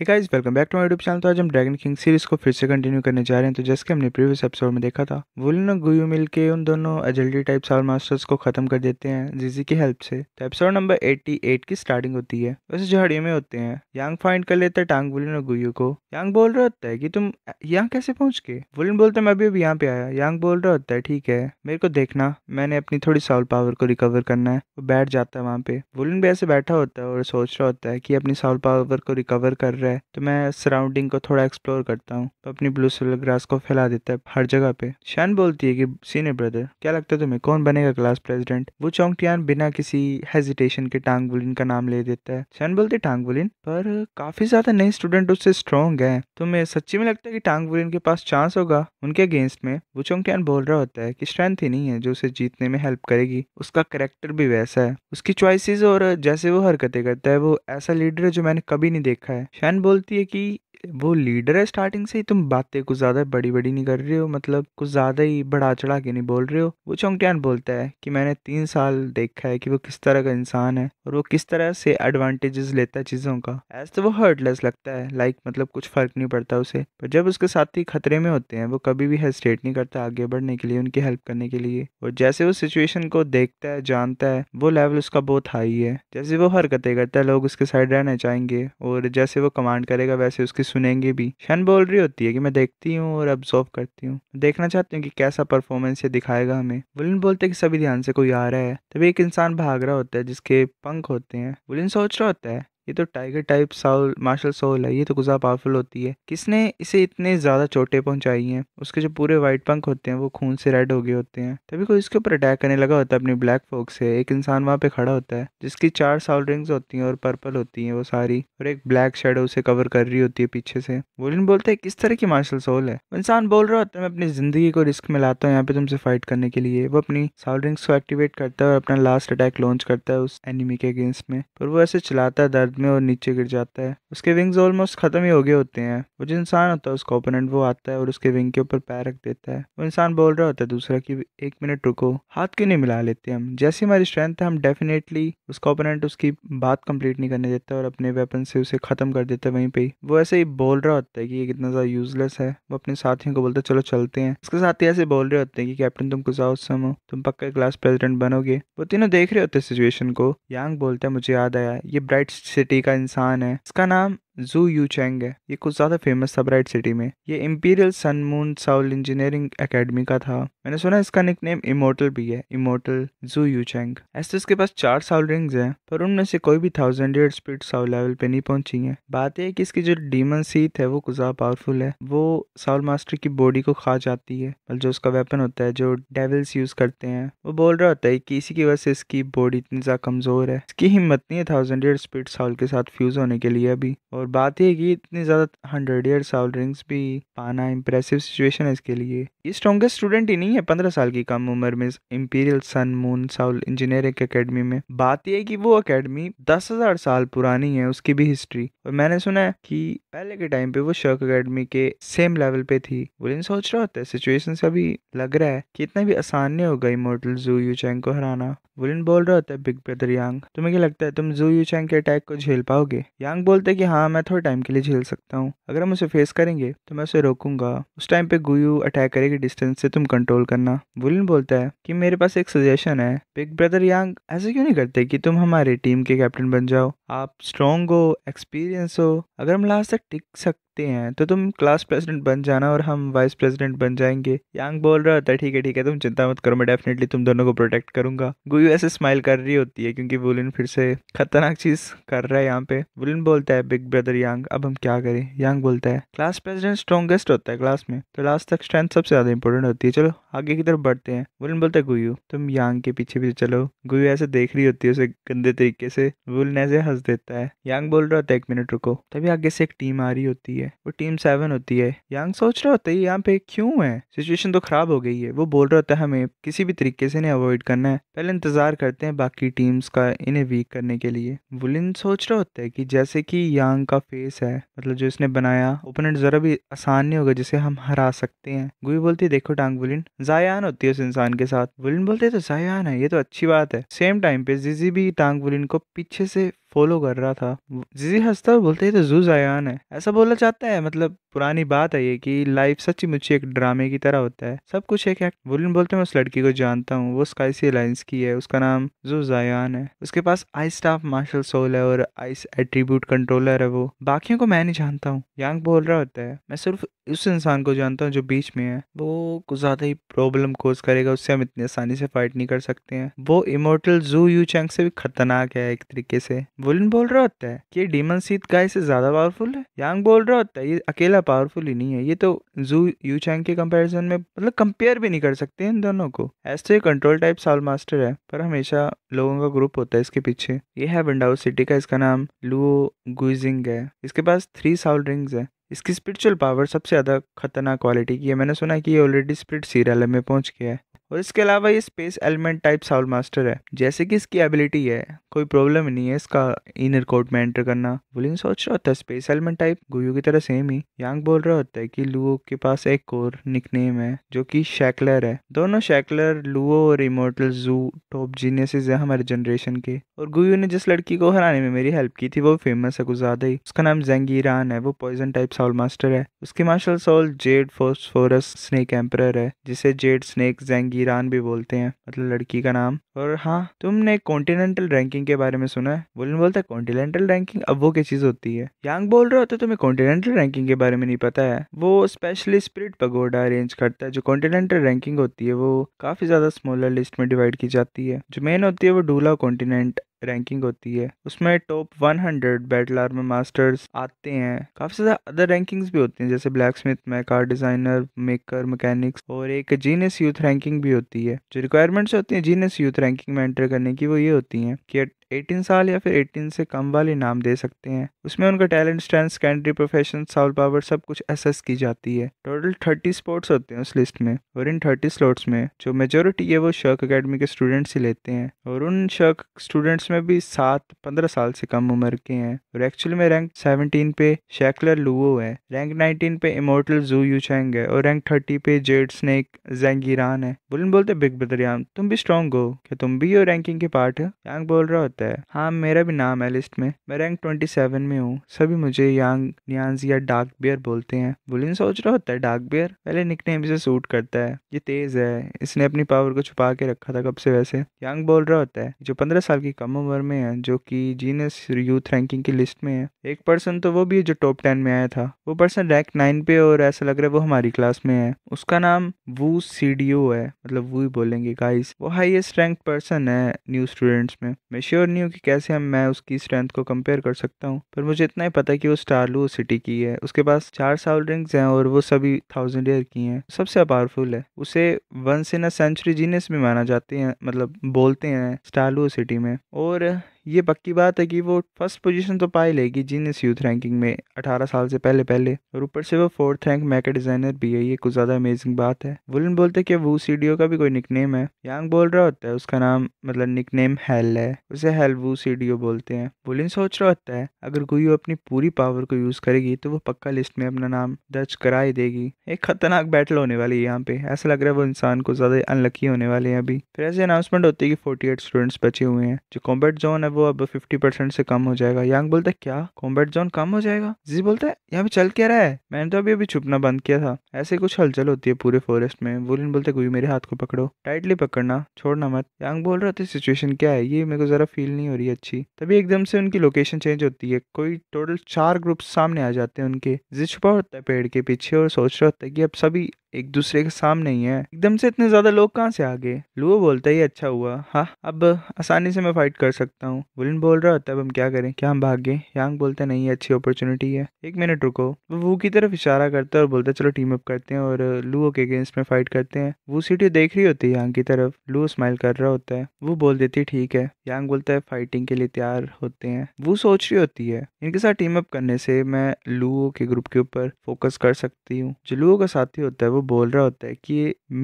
hey guys welcome back to my YouTube channel तो आज हम ड्रैगन किंग सीरीज को फिर से कंटिन्यू करने जा रहे हैं तो जैसे कि हमने प्रीवियस एपिसोड में देखा था वुलन और गुयू मिल के उन दोनों एजिलिटी टाइप साल मास्टर्स को खत्म कर देते हैं जीजी की हेल्प से तो एपिसोड नंबर 88 की स्टार्टिंग होती है वैसे झाड़ियों में होते हैं यांग फाइंड कर लेता है टांग वुलन और गुयू को यांग बोल रहा होता है की तुम यहाँ कैसे पहुंच गए वुलन बोलते मैं अभी अभी यहाँ पे आया यांग बोल रहा होता है ठीक है मेरे को देखना मैंने अपनी थोड़ी साउल पावर को रिकवर करना है वो बैठ जाता है वहाँ पे वुलन भी ऐसे बैठा होता है और सोच रहा होता है की अपनी साउल पावर को रिकवर कर रहा रहा है तो मैं सराउंडिंग को थोड़ा एक्सप्लोर करता हूँ तो अपनी ब्लू सिल्वर ग्रास को फैला देता है हर जगह पे शान बोलती है कि सीनियर ब्रदर क्या लगता है तुम्हें कौन बनेगा क्लास प्रेसिडेंट वो चौंकटियान बिना किसी हेजिटेशन के टांग बुलिन का नाम ले देता है शान बोलती है टांग बुलिन पर काफी ज्यादा नए स्टूडेंट उससे स्ट्रॉन्ग है तुम्हें सच्ची में लगता है कि बुलिन के पास चांस होगा उनके अगेंस्ट में वो चौंकटियान बोल रहा होता है कि स्ट्रेंथ ही नहीं है जो उसे जीतने में हेल्प करेगी उसका करेक्टर भी वैसा है उसकी चॉइसिस और जैसे वो हरकतें करता है वो ऐसा लीडर है जो मैंने कभी नहीं देखा है शान बोलती है कि वो लीडर है स्टार्टिंग से ही तुम बातें कुछ ज़्यादा बड़ी बड़ी नहीं कर रहे हो मतलब कुछ ज़्यादा ही बढ़ा चढ़ा के नहीं बोल रहे हो वो चौंकटियान बोलता है कि मैंने तीन साल देखा है कि वो किस तरह का इंसान है और वो किस तरह से एडवांटेजेस लेता है चीज़ों का ऐसा तो वो हर्टलेस लगता है लाइक मतलब कुछ फ़र्क नहीं पड़ता उसे पर जब उसके साथी खतरे में होते हैं वो कभी भी हेजिटेट नहीं करता आगे बढ़ने के लिए उनकी हेल्प करने के लिए और जैसे वो सिचुएशन को देखता है जानता है वो लेवल उसका बहुत हाई है जैसे वो हरकतें करता है लोग उसके साइड रहना चाहेंगे और जैसे वो कमांड करेगा वैसे उसकी सुनेंगे भी शन बोल रही होती है कि मैं देखती हूँ और ऑब्जॉर्व करती हूँ देखना चाहती हूँ कि कैसा परफॉर्मेंस ये दिखाएगा हमें वुलिन बोलते हैं कि सभी ध्यान से कोई आ रहा है तभी एक इंसान भाग रहा होता है जिसके पंख होते हैं वुलिन सोच रहा होता है ये तो tiger type soul martial soul है ये तो गुजा पावरफुल होती है किसने इसे इतने ज़्यादा चोटें पहुंचाई हैं उसके जो पूरे व्हाइट पंख होते हैं वो खून से रेड हो गए होते हैं तभी कोई इसके ऊपर अटैक करने लगा होता है अपनी ब्लैक फोक से एक इंसान वहाँ पे खड़ा होता है जिसकी चार साउल रिंग्स होती हैं और पर्पल होती हैं वो सारी और एक ब्लैक शेडो उसे कवर कर रही होती है पीछे से वोलिन बोलते है किस तरह की मार्शल सोल है इंसान बोल रहा होता है मैं अपनी ज़िंदगी को रिस्क में लाता हूँ यहाँ पे तुमसे फाइट करने के लिए वो अपनी साउल रिंग्स को एक्टिवेट करता है और अपना लास्ट अटैक लॉन्च करता है उस एनिमी के अगेंस्ट में पर वो ऐसे चलाता है दर्द शॉट में और नीचे गिर जाता है उसके विंग्स ऑलमोस्ट खत्म ही हो गए होते हैं वो जो इंसान होता है उसका ओपोनेंट वो आता है और उसके विंग के ऊपर पैर रख देता है वो इंसान बोल रहा होता है दूसरा की एक मिनट रुको हाथ क्यों नहीं मिला लेते हम जैसी हमारी स्ट्रेंथ है हम डेफिनेटली उसका ओपोनेंट उसकी बात कंप्लीट नहीं करने देता और अपने वेपन से उसे खत्म कर देता है वहीं पे वो ऐसे ही बोल रहा होता है कि ये कितना ज्यादा यूजलेस है वो अपने साथियों को बोलता है चलो चलते हैं उसके साथ ही ऐसे बोल रहे होते हैं कि कैप्टन तुम कुछ सम हो तुम पक्का क्लास प्रेसिडेंट बनोगे वो तीनों देख रहे होते हैं सिचुएशन को यांग बोलता है मुझे याद आया ये ब्राइट सिटी सिटी का इंसान है इसका नाम जू यू चैंग है ये कुछ ज़्यादा फेमस था ब्राइट सिटी में ये imperial sun moon soul engineering academy का था मैंने सुना इसका निक नेम इमोटल भी है इमोटल जू यू चैंग ऐसे तो इसके पास चार साउल रिंग्स हैं पर उनमें से कोई भी thousand air speed soul level पे नहीं पहुंची है बात यह कि इसकी जो डीमन सीट है वो कुछ ज़्यादा पावरफुल है वो साउल मास्टर की बॉडी को खा जाती है और जो उसका वेपन होता है जो डेविल्स यूज करते हैं वो बोल रहा होता है कि इसी की वजह से इसकी बॉडी इतनी ज़्यादा कमज़ोर है इसकी हिम्मत नहीं है थाउजेंड एयर स्पीड साउल के साथ फ्यूज होने के लिए अभी और और बात यह कि इतनी ज़्यादा हंड्रेड ईयर साल रिंग्स भी पाना इम्प्रेसिव सिचुएशन है इसके लिए ये स्ट्रॉन्गेस्ट स्टूडेंट ही नहीं है पंद्रह साल की कम उम्र में imperial sun moon soul engineering academy में बात यह है कि वो अकेडमी दस हजार साल पुरानी है उसकी भी हिस्ट्री और मैंने सुना है कि पहले के टाइम पे वो शर्क अकेडमी के सेम लेवल पे थी इन सोच रहा होता है सिचुएशन से अभी लग रहा है कि इतना भी आसान नहीं होगा इमोटल जू यू चैंग को हराना वुलिन बोल रहा होता है बिग ब्रदर यांग तुम्हें क्या लगता है तुम जू यू चैंग के अटैक को झेल पाओगे यांग बोलते हैं कि हाँ मैं थोड़े टाइम के लिए झेल सकता हूँ अगर हम उसे फेस करेंगे तो मैं उसे रोकूंगा उस टाइम पे गुयू अटैक करेगी की डिस्टेंस से तुम कंट्रोल करना वुलन बोलता है कि मेरे पास एक सजेशन है बिग ब्रदर यांग ऐसा क्यों नहीं करते कि तुम हमारे टीम के कैप्टन बन जाओ आप स्ट्रॉन्ग हो एक्सपीरियंस हो अगर हम लास्ट तक टिक सकते सकते हैं तो तुम क्लास प्रेसिडेंट बन जाना और हम वाइस प्रेसिडेंट बन जाएंगे यांग बोल रहा होता है ठीक है ठीक है तुम चिंता मत करो मैं डेफिनेटली तुम दोनों को प्रोटेक्ट करूंगा गुयू ऐसे स्माइल कर रही होती है क्योंकि वुलिन फिर से खतरनाक चीज कर रहा है यहाँ पे वुलिन बोलता है बिग ब्रदर यांग अब हम क्या करें यांग बोलता है क्लास प्रेसिडेंट स्ट्रॉन्गेस्ट होता है क्लास में तो लास्ट तक स्ट्रेंथ सबसे ज्यादा इंपॉर्टेंट होती है चलो आगे की तरफ बढ़ते हैं वुलिन बोलता है गुयू तुम यांग के पीछे पीछे चलो गुयू ऐसे देख रही होती है उसे गंदे तरीके से वुलिन ऐसे हंस देता है यांग बोल रहा होता है एक मिनट रुको तभी आगे से एक टीम आ रही होती है है वो टीम सेवन होती है यांग सोच रहा होता है यहाँ पे क्यों है सिचुएशन तो खराब हो गई है वो बोल रहा होता है हमें किसी भी तरीके से इन्हें अवॉइड करना है पहले इंतजार करते हैं बाकी टीम्स का इन्हें वीक करने के लिए वुलिन सोच रहा होता है कि जैसे कि यांग का फेस है मतलब जो इसने बनाया ओपोनेंट जरा भी आसान नहीं होगा जिसे हम हरा सकते हैं गुई बोलती देखो टांग वुलिन जायान होती है उस इंसान के साथ वुलिन बोलते तो जायान है ये तो अच्छी बात है सेम टाइम पे जिजी भी टांग वुलिन को पीछे से फॉलो कर रहा था जिजी हंसता बोलते ही तो जू जयान है ऐसा बोलना चाहता है मतलब पुरानी बात है ये कि लाइफ सच्ची मुच्ची एक ड्रामे की तरह होता है सब कुछ एक एक्ट बुलिन बोलते हैं उस लड़की को जानता हूँ वो सी अलायंस की है उसका नाम जो जायान है उसके पास आई स्टाफ मार्शल सोल है और आइस एट्रीब्यूट कंट्रोलर है वो बाकियों को मैं नहीं जानता हूँ यांग बोल रहा होता है मैं सिर्फ उस इंसान को जानता हूँ जो बीच में है वो कुछ ज़्यादा ही प्रॉब्लम कोज करेगा उससे हम इतनी आसानी से फाइट नहीं कर सकते हैं वो इमोटल जू यू चैंग से भी खतरनाक है एक तरीके से वुलिन बोल रहा होता है कि ये डीमन सीत गाय से ज़्यादा पावरफुल है यांग बोल रहा होता है ये अकेला पावरफुल ही नहीं है ये तो जू यू चैंग के कंपैरिजन में मतलब कंपेयर भी नहीं कर सकते इन दोनों को एज तो ये कंट्रोल टाइप साल मास्टर है पर हमेशा लोगों का ग्रुप होता है इसके पीछे ये है विंडाउज सिटी का इसका नाम लुओ गुजिंग है इसके पास थ्री साउल रिंग्स है इसकी स्पिरिचुअल पावर सबसे ज़्यादा खतरनाक क्वालिटी की है मैंने सुना है कि ये ऑलरेडी स्पिरिट सीरियल में पहुंच गया है और इसके अलावा ये space element type soul master है जैसे कि इसकी एबिलिटी है कोई प्रॉब्लम नहीं है इसका इनर कोड में एंटर करना वुलिन सोच रहा होता है स्पेस एलिमेंट टाइप गुयू की तरह सेम ही यांग बोल रहा होता है कि लुओ के पास एक और निकनेम है जो कि शैकलर है दोनों शैकलर लुओ और इमोटल जू टॉप जीनियसेस है हमारे जनरेशन के और गुयू ने जिस लड़की को हराने में मेरी हेल्प की थी वो फेमस है कुछ ज्यादा ही उसका नाम जैंगीरान है वो पॉइजन टाइप साउल मास्टर है उसकी मार्शल सोल जेड फोर्स फोरस स्नेक एम्पर है जिसे जेड स्नेक जेंगी गिरान भी बोलते हैं मतलब लड़की का नाम और हाँ तुमने कॉन्टिनेंटल रैंकिंग के बारे में सुना है बुलिन बोलता है कॉन्टिनेंटल रैंकिंग अब वो क्या चीज़ होती है यांग बोल रहे हो तो तुम्हें कॉन्टिनेंटल रैंकिंग के बारे में नहीं पता है वो स्पेशली स्प्रिट पगोडा अरेंज करता है जो कॉन्टिनेंटल रैंकिंग होती है वो काफ़ी ज़्यादा स्मॉलर लिस्ट में डिवाइड की जाती है जो मेन होती है वो डूला कॉन्टिनेंट रैंकिंग होती है उसमें टॉप 100 बैटल आर्मी मास्टर्स आते हैं काफ़ी ज़्यादा अदर रैंकिंग्स भी होती हैं जैसे ब्लैक स्मिथ में कार डिज़ाइनर मेकर मैकेनिक्स और एक जीनियस यूथ रैंकिंग भी होती है जो रिक्वायरमेंट्स होती हैं जीनियस यूथ रैंकिंग में एंटर करने की वो ये होती हैं कि 18 साल या फिर 18 से कम वाले नाम दे सकते हैं उसमें उनका talent strength secondary profession soul power सब कुछ एसेस की जाती है टोटल थर्टी स्पोर्ट्स होते हैं उस लिस्ट में और इन थर्टी स्लॉट्स में जो मेजोरिटी है वो शर्क अकेडमी के स्टूडेंट्स ही लेते हैं और उन शर्क स्टूडेंट्स में भी सात पंद्रह साल से कम उम्र के हैं और एक्चुअल में रैंक सेवनटीन पे शैकलर लुओ है रैंक नाइनटीन पे इमोटल जू यूचेंग है और रैंक थर्टी पे जेड स्नेक जेंगीरान है बुलन बोलते बिग बदरियाम तुम भी स्ट्रांग हो क्या तुम भी हो रैंकिंग के पार्ट है बोल रहा होता होता है हाँ मेरा भी नाम है लिस्ट में मैं रैंक ट्वेंटी सेवन में हूँ सभी मुझे यांग न्यांज या डार्क बियर बोलते हैं बुलिन सोच रहा होता है डार्क बियर पहले निकनेम इसे सूट करता है ये तेज है इसने अपनी पावर को छुपा के रखा था कब से वैसे यांग बोल रहा होता है जो पंद्रह साल की कम उम्र में है जो की जीनस यूथ रैंकिंग की लिस्ट में है एक पर्सन तो वो भी है जो टॉप टेन में आया था वो पर्सन रैंक नाइन पे और ऐसा लग रहा है वो हमारी क्लास में है उसका नाम वू सी है मतलब वो ही बोलेंगे गाइस वो हाईएस्ट रैंक पर्सन है न्यू स्टूडेंट्स में मैं श्योर श्योर नहीं हूँ कि कैसे हम मैं उसकी स्ट्रेंथ को कंपेयर कर सकता हूँ पर मुझे इतना ही पता है कि वो स्टारलू सिटी की है उसके पास चार साउल रिंग्स हैं और वो सभी थाउजेंड ईयर की हैं सबसे पावरफुल है उसे once in a century genius भी माना जाते हैं मतलब बोलते हैं स्टारलू सिटी में और ये पक्की बात है कि वो फर्स्ट पोजीशन तो पाई लेगी जीनियस यूथ रैंकिंग में 18 साल से पहले पहले और ऊपर से वो फोर्थ रैंक मैके डिज़ाइनर भी है ये कुछ ज़्यादा अमेजिंग बात है वुलन बोलते कि वो सीडियो का भी कोई निकनेम है यांग बोल रहा होता है उसका नाम मतलब निकनेम हेल है उसे हेल वो सीडियो बोलते हैं वुलन सोच रहा होता है अगर गुयो अपनी पूरी पावर को यूज़ करेगी तो वो पक्का लिस्ट में अपना नाम दर्ज करा ही देगी एक खतरनाक बैटल होने वाली है यहाँ पे ऐसा लग रहा है वो इंसान को ज़्यादा अनलकी होने वाले हैं अभी फिर ऐसे अनाउंसमेंट होती है कि फोर्टी स्टूडेंट्स बचे हुए हैं जो कॉम्बेट जोन है वो अब फिफ्टी परसेंट से कम हो जाएगा यांग बोलता है क्या कॉम्बैट जोन कम हो जाएगा जी बोलता है यहाँ पे चल क्या रहा है मैंने तो अभी अभी छुपना बंद किया था ऐसे कुछ हलचल होती है पूरे फॉरेस्ट में वुलिन बोलते गुई मेरे हाथ को पकड़ो टाइटली पकड़ना छोड़ना मत यांग बोल रहा था सिचुएशन क्या है ये मेरे को जरा फील नहीं हो रही अच्छी तभी एकदम से उनकी लोकेशन चेंज होती है कोई टोटल चार ग्रुप सामने आ जाते हैं उनके जी छुपा होता है पेड़ के पीछे और सोच रहा होता है कि अब सभी एक दूसरे के सामने ही है एकदम से इतने ज्यादा लोग कहाँ से आ गए लुओ बोलता ही अच्छा हुआ हाँ अब आसानी से मैं फाइट कर सकता हूँ वुलिन बोल रहा होता है अब हम क्या करें क्या हम भाग गए यांग बोलते नहीं अच्छी अपॉर्चुनिटी है एक मिनट रुको वो वू की तरफ इशारा करता है और बोलता है चलो टीम अप करते हैं और लुओ के अगेंस्ट में फाइट करते हैं वो सीटी देख रही होती है यांग की तरफ लुओ स्माइल कर रहा होता है वो बोल देती है ठीक है यांग बोलता है फाइटिंग के लिए तैयार होते हैं वो सोच रही होती है इनके साथ टीम अप करने से मैं लुओ के ग्रुप के ऊपर फोकस कर सकती हूँ जो लुओ का साथी होता है वो बोल रहा होता है कि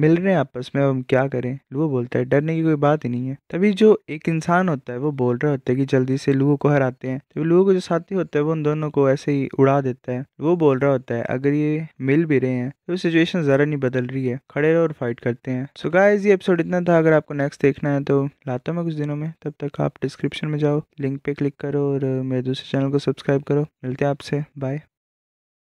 मिल रहे हैं आपस में अब हम क्या करें लुओ बोलता है डरने की कोई बात ही नहीं है तभी जो एक इंसान होता है वो बोल रहा होता है कि जल्दी से लुओ को हराते हैं तभी लुओ को जो साथी होता है वो उन दोनों को ऐसे ही उड़ा देता है वो बोल रहा होता है अगर ये मिल भी रहे हैं तो सिचुएशन ज़रा नहीं बदल रही है खड़े रहो और फाइट करते हैं सो so गाइस ये एपिसोड इतना था अगर आपको नेक्स्ट देखना है तो लाता हूँ मैं कुछ दिनों में तब तक आप डिस्क्रिप्शन में जाओ लिंक पे क्लिक करो और मेरे दूसरे चैनल को सब्सक्राइब करो मिलते हैं आपसे बाय